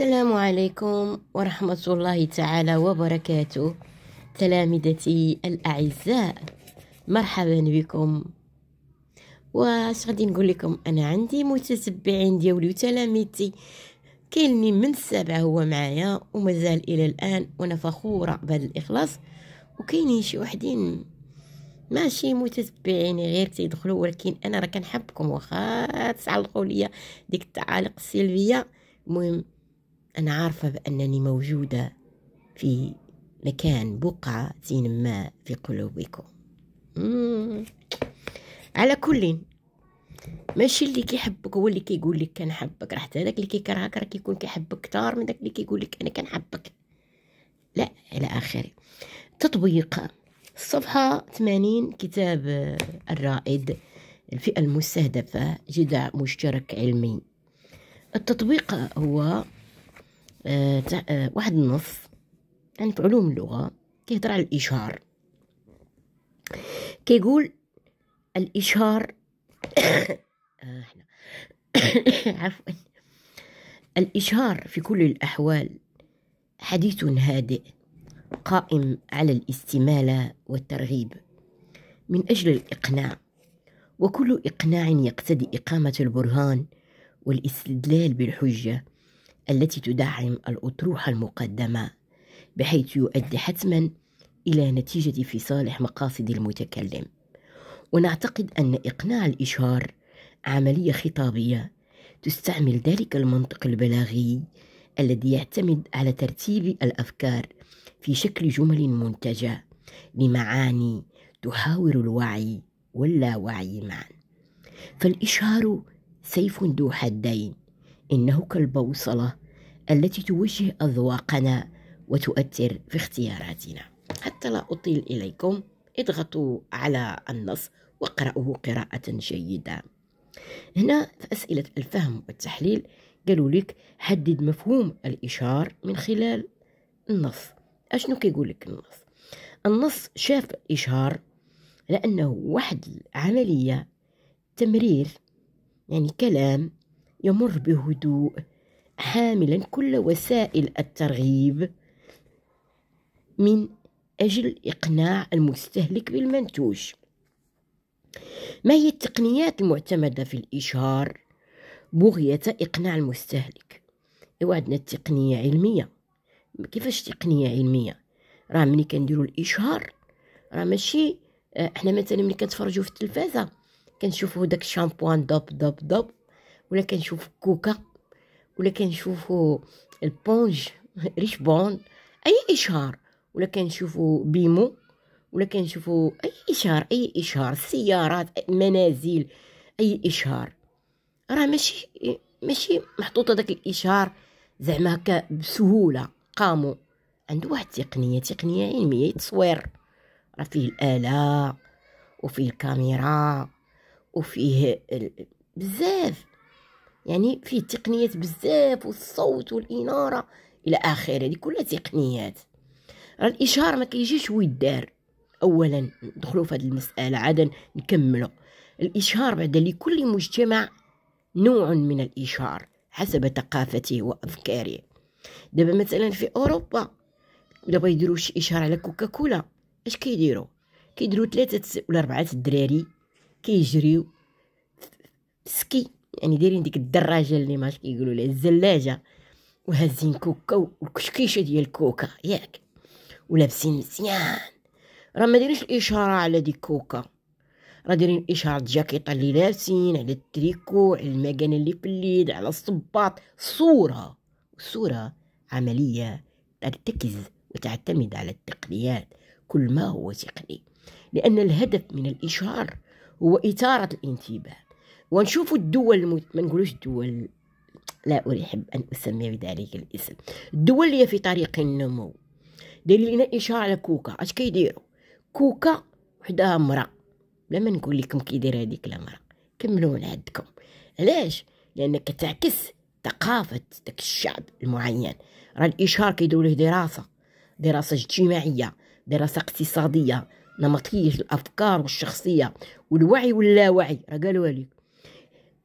السلام عليكم ورحمة الله تعالى وبركاته تلامذتي الأعزاء مرحبا بكم واش غادي نقول لكم أنا عندي متتبعين ديالي وتلاميذتي كاين من السابع هو معايا ومازال إلى الآن وأنا فخورة بهذا الإخلاص وكاينين شي وحدين ماشي متتبعين غير تيدخلوا ولكن انا راه كنحبكم واخا تعلقوا ليا ديك التعاليق السلبيه المهم أنا عارفة بأنني موجودة في مكان بقعة زين ما في قلوبكم على كل ماشي اللي كيحبك هو اللي كيقول لك كنحبك راه حتى هذاك اللي كيكرهك راه كيكون كيحبك كثار من داك اللي كيقول لك انا كنحبك لا الى اخره تطبيق الصفحة 80 كتاب الرائد الفئة المستهدفة جدع مشترك علمي التطبيق هو آه، تاع آه، واحد النص يعني في علوم اللغة كيهضر على الإشهار كيقول الإشهار آه، عفوا الإشهار في كل الأحوال حديث هادئ قائم على الاستمالة والترغيب من أجل الإقناع وكل إقناع يقتضي إقامة البرهان والاستدلال بالحجة التي تدعم الأطروحة المقدمة بحيث يؤدي حتما إلى نتيجة في صالح مقاصد المتكلم ونعتقد أن إقناع الإشهار عملية خطابية تستعمل ذلك المنطق البلاغي الذي يعتمد على ترتيب الأفكار في شكل جمل منتجة لمعاني تحاور الوعي واللاوعي معا فالإشهار سيف ذو حدين إنه كالبوصلة التي توجه أذواقنا وتؤثر في اختياراتنا حتى لا أطيل إليكم اضغطوا على النص واقرأوه قراءة جيدة هنا في أسئلة الفهم والتحليل قالوا لك حدد مفهوم الإشار من خلال النص أشنو كيقول لك النص النص شاف إشار لأنه واحد العملية تمرير يعني كلام يمر بهدوء حاملا كل وسائل الترغيب من أجل إقناع المستهلك بالمنتوج ما هي التقنيات المعتمدة في الإشهار بغية إقناع المستهلك إيوا عندنا التقنية علمية كيفاش تقنية علمية راه ملي كنديرو الإشهار راه ماشي آه، احنا مثلا ملي كنتفرجوا في التلفازة كنشوفوا داك الشامبوان دوب دوب دوب ولا كنشوف كوكا ولا كنشوفو البونج ريش بون اي اشهار ولا كنشوفو بيمو ولا كنشوفو اي اشهار اي اشهار سيارات منازل اي اشهار راه ماشي ماشي محطوط داك الاشهار زعما هكا بسهوله قاموا عنده واحد تقنيه تقنيه علميه تصوير راه فيه الاله وفيه الكاميرا وفيه بزاف يعني فيه تقنيات بزاف والصوت والاناره الى اخره هذه كلها تقنيات راه الاشهار ما كيجيش ويدار اولا ندخلوا في هذه المساله عاد نكملوا الاشهار بعد لكل مجتمع نوع من الاشهار حسب ثقافته وافكاره دابا مثلا في اوروبا الا بغا يديروا شي اشهار على كوكاكولا اش كيديروا كيديروا ثلاثه ولا اربعه الدراري كيجريو سكي يعني دايرين ديك الدراجه اللي ماش كيقولوا لها الزلاجه وهازين كوكا والكشكيشه ديال الكوكا ياك ولابسين مزيان راه ما دايرينش الاشاره على ديك كوكا راه دايرين اشاره جاكيطه اللي لابسين على التريكو على المكانه اللي في اليد على الصباط صوره صوره عمليه ترتكز وتعتمد على التقنيات كل ما هو تقني لأن الهدف من الإشهار هو إثارة الانتباه ونشوف الدول المت... ما نقولوش الدول لا أحب أن أسمي بذلك الاسم الدول هي في طريق النمو دليلنا لينا إشارة على كوكا اش كيديروا كوكا وحدها مرأة بلا نقول لكم كي دايره هذيك المرأة كملوا من عندكم علاش لأنك كتعكس ثقافة داك الشعب المعين راه الإشهار كيديروا له دراسة دراسة اجتماعية دراسة اقتصادية نمطية الأفكار والشخصية والوعي واللاوعي راه قالوا لك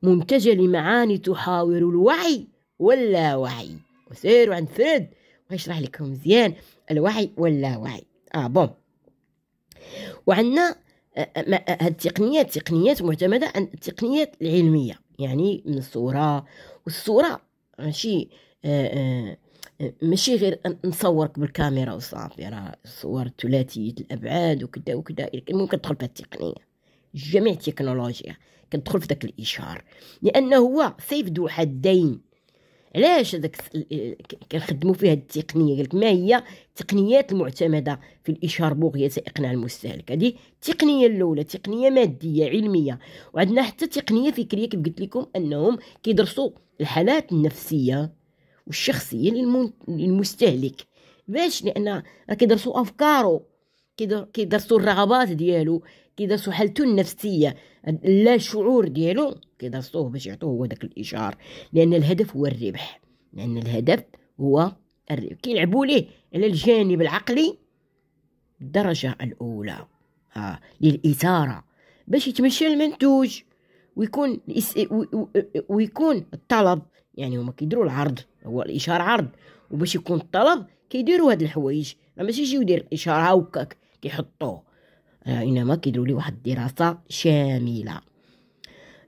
منتجة لمعاني تحاور الوعي واللاوعي وسيروا عند فرد ويشرح لكم مزيان الوعي واللاوعي اه بون وعندنا هاد التقنيات تقنيات معتمدة عن التقنيات العلمية يعني من الصورة والصورة ماشي ماشي غير نصورك بالكاميرا وصافي راه الصور ثلاثية الأبعاد وكذا وكذا المهم كتدخل بهاد التقنية جميع التكنولوجيا كندخل في ذاك الاشهار لانه هو سيف ذو حدين علاش هذاك كنخدموا فيها التقنيه قالك ما هي التقنيات المعتمده في الاشهار بغيه اقناع المستهلك هذه التقنيه الاولى تقنيه ماديه علميه وعندنا حتى تقنيه فكريه كيف قلت لكم انهم كيدرسوا الحالات النفسيه والشخصيه للمستهلك باش لان كيدرسوا افكاره كيدرسوا الرغبات ديالو كيدرسوا حالته النفسيه لا شعور ديالو كيدرسوه باش يعطوه هو داك الاشعار لان الهدف هو الربح لان الهدف هو الربح كيلعبوا ليه على الجانب العقلي الدرجه الاولى ها للاثاره باش يتمشى المنتوج ويكون ويكون الطلب يعني هما كيديروا العرض هو الاشاره عرض وباش يكون الطلب كيديروا هاد الحوايج ماشي يجي يدير اشاره هكاك كيحطوه آه، إنما كيديروا ليه واحد الدراسة شاملة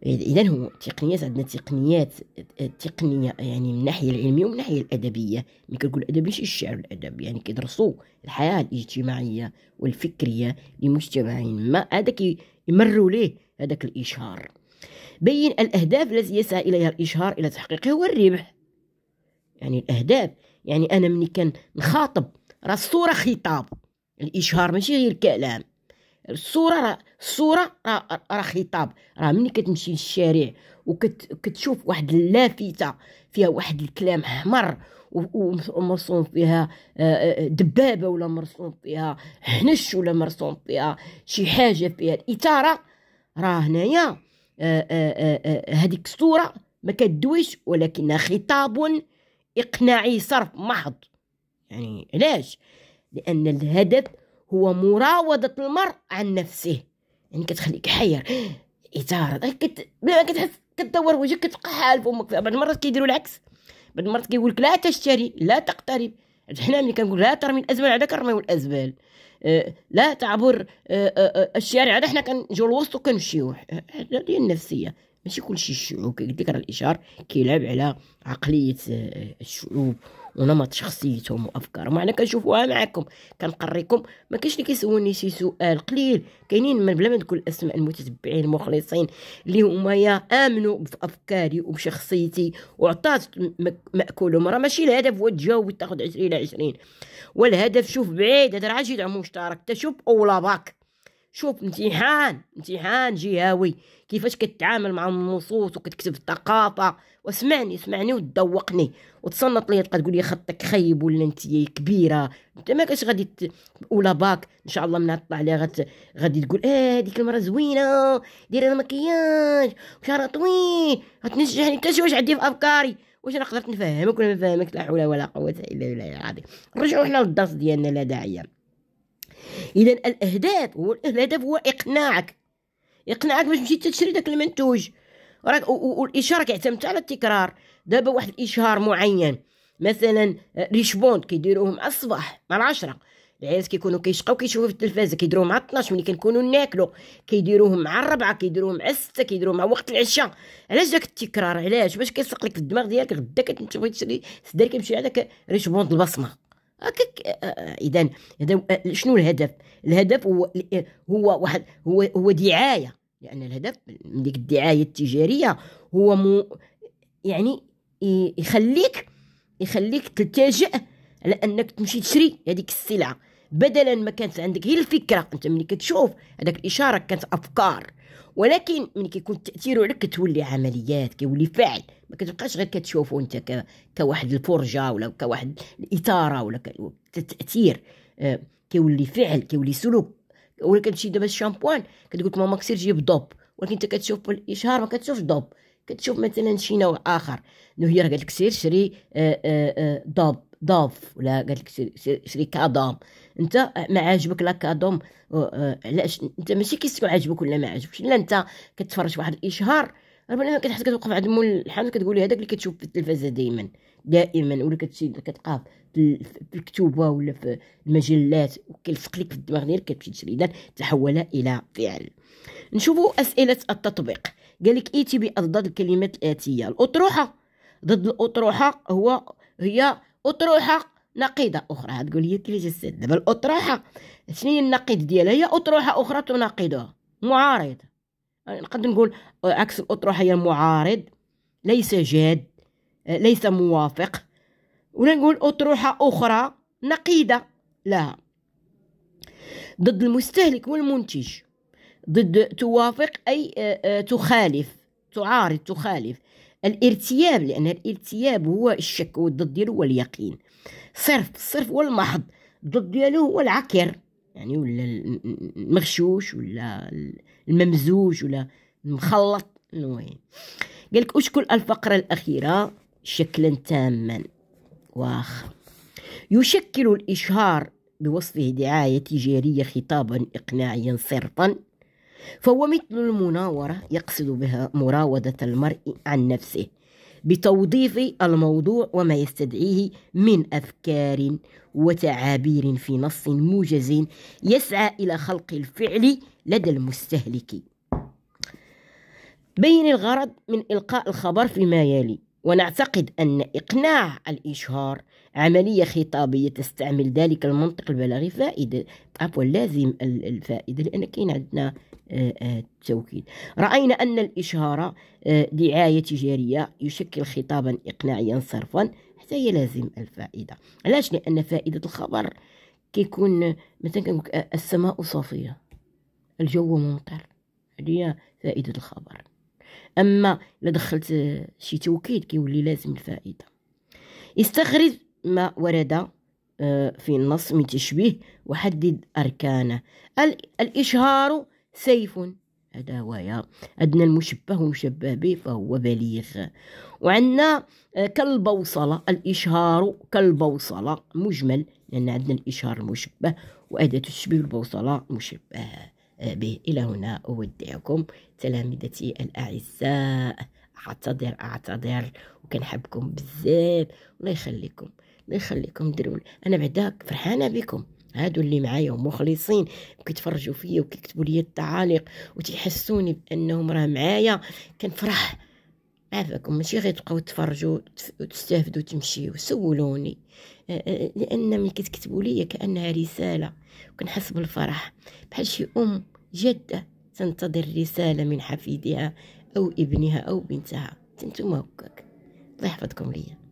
اذا هو تقنيات عندنا تقنيات التقنيه يعني من الناحيه العلميه ومن الناحيه الادبيه ملي كنقول الادب ماشي الشعر الادب يعني كيدرسوا الحياه الاجتماعيه والفكريه لمجتمع ما هذا كيمروا ليه هذاك الاشهار بين الاهداف التي يسعى اليها الاشهار الى تحقيقها الربح يعني الاهداف يعني انا ملي كنخاطب راه الصوره خطاب الاشهار ماشي غير كلام الصوره راه الصوره راه خطاب راه ملي كتمشي للشارع وكتشوف وكت واحد اللافته فيها واحد الكلام احمر ومرسوم فيها آه، آه، دبابه ولا مرسوم فيها حنش ولا مرسوم فيها شي حاجه فيها الاثاره راه هنايا آه، هذيك الصوره ما كدويش ولكنها خطاب اقناعي صرف محض يعني علاش لأن الهدف هو مراودة المرء عن نفسه يعني كتخليك حير إثارة كت... كتحس كتدور وجهك كتبقى حال فمك بعض المرات كيديروا العكس بعض المرات كيقولك لا تشتري لا تقترب حنا ملي كنقول لا ترمي الأزبال هذاك رميو الأزبال آه، لا تعبر آه، آه، الشارع هذا حنا كنجيو الوسط وكنمشيو هذه النفسية ماشي كلشي الشعوب لك راه الإشار كيلعب على عقلية الشعوب ونمط شخصيتهم وافكارهم وانا كنشوفوها معاكم كنقريكم ما كاينش اللي كيسولني شي سؤال قليل كاينين من بلا ما نقول اسماء المتتبعين المخلصين اللي هما يا امنوا بافكاري وبشخصيتي وعطات ماكولهم راه ماشي الهدف هو تجاوب تاخذ 20 على 20 والهدف شوف بعيد هذا راه عاجي مشترك تشوف اولا باك شوف امتحان امتحان جهوي كيفاش كتعامل مع النصوص وكتكتب الثقافة واسمعني اسمعني وتذوقني وتصنط لي تبقى تقول لي خطك خيب ولا انت كبيرة انت ما كاش غادي ت... ولا باك ان شاء الله من تطلع عليها غت... غادي تقول اه ديك المرة زوينة دايرة المكياج وشعرها طويل غتنجحني انت شو واش عندي في افكاري واش انا قدرت نفهمك ولا ما نفهمك لا حول ولا قوة الا بالله العظيم نرجعوا حنا للدرس ديالنا لا داعية اذا الاهداف هو الهدف هو اقناعك اقناعك باش تمشي تشري داك المنتوج راك والاشاره كيعتمد على التكرار دابا واحد الاشهار معين مثلا آه، ريشبوند كيديروه مع الصباح مع العشرة العيال كيكونوا كيشقاو كيشوفوا في التلفاز كيديروه مع 12 ملي كنكونوا ناكلو كيديروه مع الربعه كيديروه مع السته كيديروه مع وقت العشاء علاش داك التكرار علاش باش كيسق لك الدماغ ديالك غدا كتبغي تشري سدار كيمشي على داك ريشبوند البصمه هكاك اذا شنو الهدف الهدف هو هو واحد هو هو دعايه لان يعني الهدف من ديك الدعايه التجاريه هو مو يعني يخليك يخليك تلتجئ على انك تمشي تشري هذيك السلعه بدلا ما كانت عندك هي الفكره انت ملي كتشوف هذاك الاشاره كانت افكار ولكن ملي كيكون التاثير عليك كتولي عمليات كيولي فعل ما كتبقاش غير كتشوفو انت كواحد الفرجه ولا كواحد الاثاره ولا آه كيولي فعل كيولي سلوك ولا كتمشي دابا الشامبوان كتقول لك ماما كسير جيب ضب ولكن انت كتشوف بالاشهار ما كتشوفش ضب كتشوف مثلا شي نوع اخر انه هي راه قالت لك سير شري ضب آه، آه، آه، ضاف ولا قال لك شري كادوم انت ما عاجبك لا كادوم آه، علاش انت ماشي كيسكن عاجبك ولا ما عاجبكش لا انت كتفرج واحد الاشهار ربما كتحس كتوقف عند مول الحانوت كتقول هذاك اللي كتشوف في التلفازه دائما دائما ولا كتشي كتلقاه في الكتوبه ولا في المجلات وكيلصق لك في الدماغ ديالك كتمشي تشري اذا تحول الى فعل نشوفوا اسئله التطبيق قال لك ايتي بأضداد الكلمات الاتيه الاطروحه ضد الاطروحه هو هي أطروحة نقيضة أخرى هتقول لي كيفاش السد دابا الأطروحة شنو النقيض ديالها هي أطروحة أخرى تناقضها معارض يعني نقد نقول عكس الأطروحة هي المعارض ليس جاد ليس موافق ولا نقول أطروحة أخرى نقيضة لها ضد المستهلك والمنتج ضد توافق أي آه، آه، تخالف تعارض تخالف الارتياب لأن الارتياب هو الشك والضد ديالو هو اليقين صرف الصرف هو المحض الضد ديالو هو العكر يعني ولا المغشوش ولا الممزوج ولا المخلط المهم قالك أشكل الفقرة الأخيرة شكلا تاما واخ يشكل الإشهار بوصفه دعاية تجارية خطابا إقناعيا صرفا فهو مثل المناورة يقصد بها مراودة المرء عن نفسه بتوظيف الموضوع وما يستدعيه من أفكار وتعابير في نص موجز يسعى إلى خلق الفعل لدى المستهلك بين الغرض من إلقاء الخبر فيما يلي ونعتقد أن إقناع الإشهار عملية خطابية تستعمل ذلك المنطق البلاغي فائدة عفوا لازم الفائدة لأن كاين عندنا آه، آه، التوكيد رأينا أن الإشهار آه، دعاية تجارية يشكل خطابا إقناعيا صرفا حتى يلازم الفائدة علاش لأن فائدة الخبر كيكون مثلا كنقول السماء صافية الجو ممطر هذه فائدة الخبر أما إلا دخلت شي توكيد كيولي لازم الفائدة استخرج ما ورد في النص من تشبيه وحدد أركانه الإشهار سيف هذا هو عندنا المشبه المشبه به فهو بليغ وعندنا آه، كالبوصلة الإشهار كالبوصلة مجمل لأن عندنا الإشهار المشبه وأداة تشبه البوصلة مشبه آه، به إلى هنا أودعكم تلامذتي الأعزاء أعتذر أعتذر وكنحبكم بزاف الله يخليكم الله يخليكم دروا أنا بعداك فرحانة بكم هادو اللي معايا ومخلصين وكيتفرجوا فيا وكيكتبوا لي التعاليق وتيحسوني بانهم راه معايا كنفرح عافاكم ماشي غير تبقاو تفرجوا وتستافدوا تمشيو سولوني لان ملي كتكتبوا لي كانها رساله وكنحس بالفرح بحال شي ام جده تنتظر رساله من حفيدها او ابنها او بنتها تنتم هكاك الله يحفظكم ليا